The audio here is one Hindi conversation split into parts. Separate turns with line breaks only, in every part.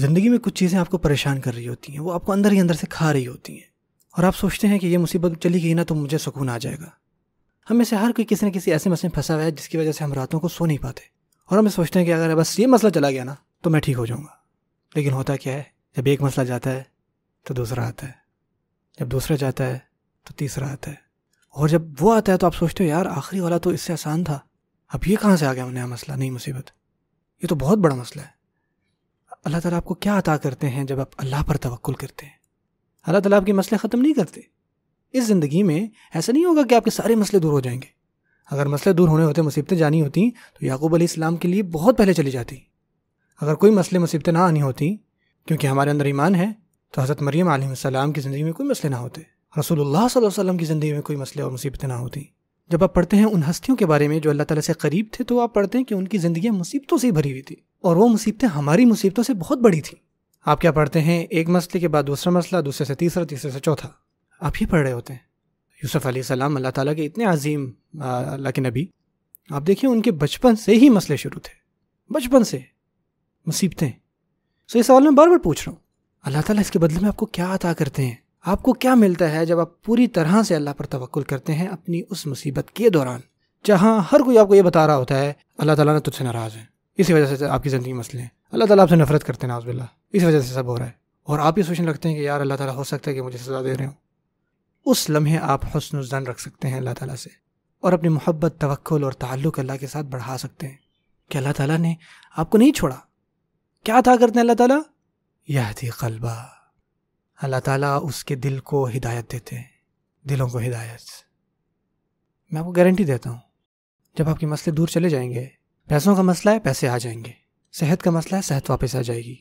ज़िंदगी में कुछ चीज़ें आपको परेशान कर रही होती हैं वो आपको अंदर ही अंदर से खा रही होती हैं और आप सोचते हैं कि ये मुसीबत चली गई ना तो मुझे सुकून आ जाएगा हम में से हर कोई किसी न किसी ऐसे मसले में फंसा हुआ है जिसकी वजह से हम रातों को सो नहीं पाते और हमें सोचते हैं कि अगर बस ये मसला चला गया ना तो मैं ठीक हो जाऊँगा लेकिन होता क्या है जब एक मसला जाता है तो दूसरा आता है जब दूसरा जाता है तो तीसरा आता है और जब वो आता है तो आप सोचते हो यार आखिरी वाला तो इससे आसान था अब ये कहाँ से आ गया उन्हें मसला नहीं मुसीबत ये तो बहुत बड़ा मसला है अल्लाह ताला आपको क्या अता करते हैं जब आप अल्लाह पर तवक्ल करते हैं अल्लाह ताला आपके मसले ख़त्म नहीं करते इस ज़िंदगी में ऐसा नहीं होगा कि आपके सारे मसले दूर हो जाएंगे अगर मसले दूर होने होते मुसीबतें जानी होती तो याकूब इस्लाम के लिए बहुत पहले चली जाती अगर कोई मसले मुसीबतें ना आनी होती क्योंकि हमारे अंदर ईमान है तो हज़रत मरीम आलम की ज़िंदगी में कोई मसले ना होते रसूलुल्लाह सल्लल्लाहु अलैहि वसल्लम की ज़िंदगी में कोई मसले और मुसीबतें ना होती जब आप पढ़ते हैं उन हस्तियों के बारे में जो अल्लाह ताला से करीब थे तो आप पढ़ते हैं कि उनकी ज़िंदगी मुसीबतों से भरी हुई थी और वो मुसीबतें हमारी मुसीबतों से बहुत बड़ी थी आप क्या पढ़ते हैं एक मसले के बाद दूसरा मसला दूसरे से तीसरा तीसरे से चौथा आप ही पढ़ रहे होते हैं यूसुफ़ सलाम अल्लाह ताला के इतने अजीम अल्लाह के नबी आप देखिए उनके बचपन से ही मसले शुरू थे बचपन से मुसीबतें सो इस सवाल मैं बार बार पूछ रहा हूँ अल्लाह ताला इसके बदले में आपको क्या अता करते हैं आपको क्या मिलता है जब आप पूरी तरह से अल्लाह पर तवक्ल करते हैं अपनी उस मुसीबत के दौरान जहाँ हर कोई आपको ये बता रहा होता है अल्लाह ताला ने तुझसे नाराज़ है इसी वजह से आपकी ज़िंदगी मसले हैं अल्लाह ताला आपसे नफरत करते हैं नाजबिल्ला इसी वजह से सब हो रहा है और आप ये सोचने लगते हैं कि यार अल्लाह ताला हो सकता है कि मुझे सज़ा दे रहे हो उस लम्हे आप हसन जन रख सकते हैं अल्लाह ताला से और अपनी मोहब्बत तवक्ल और ताल्लुक़ अल्लाह के साथ बढ़ा सकते हैं कि अल्लाह ताला ने आपको नहीं छोड़ा क्या था करते हैं अल्लाह तह थी कलबा अल्लाह ताला उसके दिल को हिदायत देते हैं दिलों को हिदायत मैं आपको गारंटी देता हूँ जब आपके मसले दूर चले जाएंगे पैसों का मसला है पैसे आ जाएंगे सेहत का मसला है सेहत वापस आ जाएगी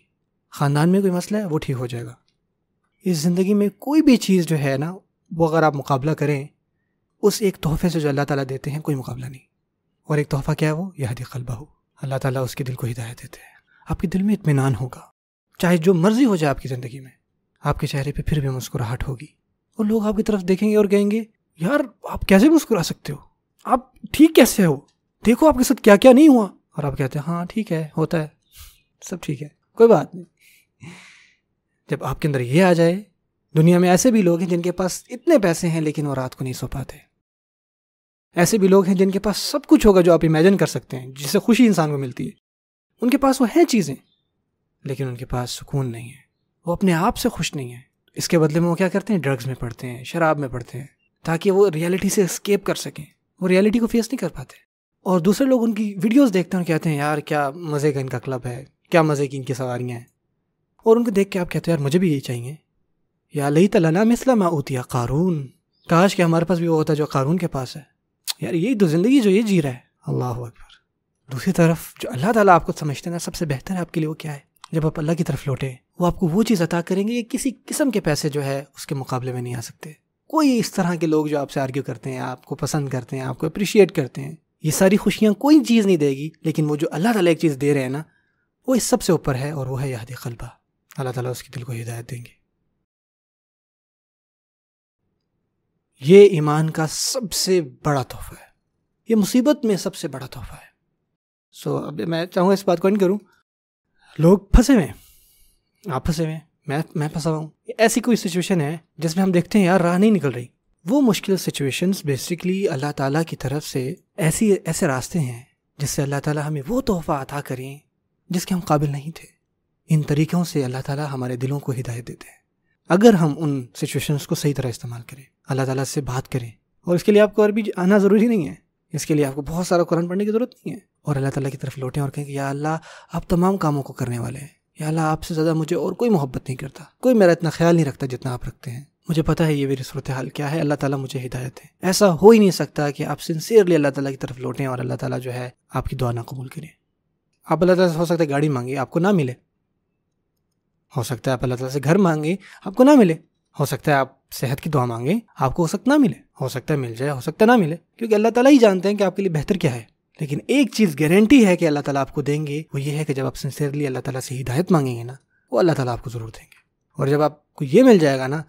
ख़ानदान में कोई मसला है वो ठीक हो जाएगा इस ज़िंदगी में कोई भी चीज़ जो है ना वो अगर आप मुकाबला करें उस एक तोहफे से जो अल्लाह ताला देते हैं कोई मुकाबला नहीं और एक तोहफ़ा क्या है वो यहदी कलबा हो अल्लाह ताला उसके दिल को हिदायत देते हैं आपके दिल में इतमान होगा चाहे जो मर्ज़ी हो जाए आपकी ज़िंदगी में आपके चेहरे पर फिर भी मुस्कुराहट होगी और लोग आपकी तरफ देखेंगे और कहेंगे यार आप कैसे मुस्कुरा सकते हो आप ठीक कैसे हो देखो आपके साथ क्या क्या नहीं हुआ और आप कहते हैं हाँ ठीक है होता है सब ठीक है कोई बात नहीं जब आपके अंदर ये आ जाए दुनिया में ऐसे भी लोग हैं जिनके पास इतने पैसे हैं लेकिन वो रात को नहीं सो पाते ऐसे भी लोग हैं जिनके पास सब कुछ होगा जो आप इमेजिन कर सकते हैं जिससे खुशी इंसान को मिलती है उनके पास वो हैं चीज़ें लेकिन उनके पास सुकून नहीं है वो अपने आप से खुश नहीं है इसके बदले में वो क्या करते हैं ड्रग्स में पढ़ते हैं शराब में पढ़ते हैं ताकि वो रियलिटी से स्केप कर सकें वो रियलिटी को फेस नहीं कर पाते और दूसरे लोग उनकी वीडियोस देखते हैं और कहते हैं यार क्या मज़े का इनका क्लब है क्या मज़े की इनकी सवारियाँ हैं और उनको देख के आप कहते हो यार मुझे भी यही चाहिए या लई तलाना मिसला माऊतिया कारून काश के हमारे पास भी वो होता जो कारून के पास है यार यही तो ज़िंदगी जो ये जी रहा है अल्लाह अकबर दूसरी तरफ जो अल्लाह ताला आपको समझते हैं ना सबसे बेहतर है आपके लिए वो क्या है जब आप अल्लाह की तरफ लौटे वो आपको वो चीज़ अता करेंगे कि किसी किस्म के पैसे जो है उसके मुकाबले में नहीं आ सकते कोई इस तरह के लोग जो आपसे आर्ग्यू करते हैं आपको पसंद करते हैं आपको अप्रिशिएट करते हैं ये सारी खुशियाँ कोई चीज़ नहीं देगी लेकिन वो जो अल्लाह ताला एक चीज़ दे रहे हैं ना वो इस सब से ऊपर है और वो है याद कल्बा अल्लाह ताला उसके दिल को हिदायत देंगे ये ईमान का सबसे बड़ा तोहफा है ये मुसीबत में सबसे बड़ा तोहफा है सो so, अब मैं चाहूँगा इस बात को इन करूँ लोग फंसे हुए आप फंसे हुए मैं मैं फंसा हुआ हूँ ऐसी कोई सिचुएशन है जिसमें हम देखते हैं यार राह नहीं निकल रही वो मुश्किल सिचुएशंस बेसिकली अल्लाह ताला की तरफ से ऐसी ऐसे रास्ते हैं जिससे अल्लाह ताला हमें वो तोहफ़ा अता करें जिसके हम काबिल नहीं थे इन तरीक़ों से अल्लाह ताला हमारे दिलों को हिदायत देते हैं अगर हम उन सिचुएशंस को सही तरह इस्तेमाल करें अल्लाह ताला से बात करें और इसके लिए आपको अरबी आना ज़रूरी नहीं है इसके लिए आपको बहुत सारा कुरान पढ़ने की ज़रूरत नहीं है और अल्लाह ताला की तरफ लौटें और कहें कि या अल्लाह आप तमाम कामों को करने वाले हैं या अल्लाह आपसे ज़्यादा मुझे और कोई मोहब्बत नहीं करता कोई मेरा इतना ख्याल नहीं रखता जितना आप रखते हैं मुझे पता है ये मेरी सूरत हाल क्या है अल्लाह ताला मुझे हिदायत है ऐसा हो ही नहीं सकता कि आप सिंसियरली अल्लाह ताला की तरफ लौटें और अल्लाह ताला जो है आपकी दुआ ना कबूल करें आप अल्लाह ताला से हो सकता है गाड़ी मांगे आपको ना मिले हो सकता है आप अल्लाह ताला से घर मांगे आपको ना मिले हो सकता है आप सेहत की दुआ मांगे आपको हो सकता ना मिले हो सकता है मिल जाए हो सकता ना मिले क्योंकि अल्लाह ताला ही जानते हैं कि आपके लिए बेहतर क्या है लेकिन एक चीज़ गारंटी है कि अल्लाह ताला आपको देंगे वो ये है कि जब आप सिंसियरली अल्लाह ताला से हिदायत मांगेंगे ना वो अल्लाह ताला आपको ज़रूर देंगे और जब आपको ये मिल जाएगा ना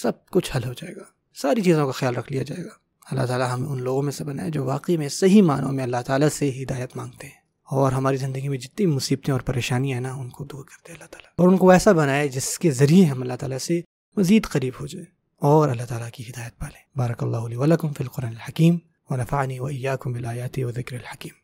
सब कुछ हल हो जाएगा सारी चीज़ों का ख्याल रख लिया जाएगा अल्लाह ताला हमें उन लोगों में से बनाए जो वाकई में सही मानों में अल्लाह ताला से हिदायत मांगते हैं और हमारी ज़िंदगी में जितनी मुसीबतें और परेशानियाँ हैं ना उनको दूर करते हैं अल्लाह ताला और उनको ऐसा बनाए जिसके ज़रिए हम अल्लाह ताला से मज़ीद करीब हो जाए और अल्लाह ताला की हिदायत पालें लें बारक वलकम फ़िलकुरन हकीम वनफ़ानी वैयाकुम बिलायाती वज़िक्र हकीम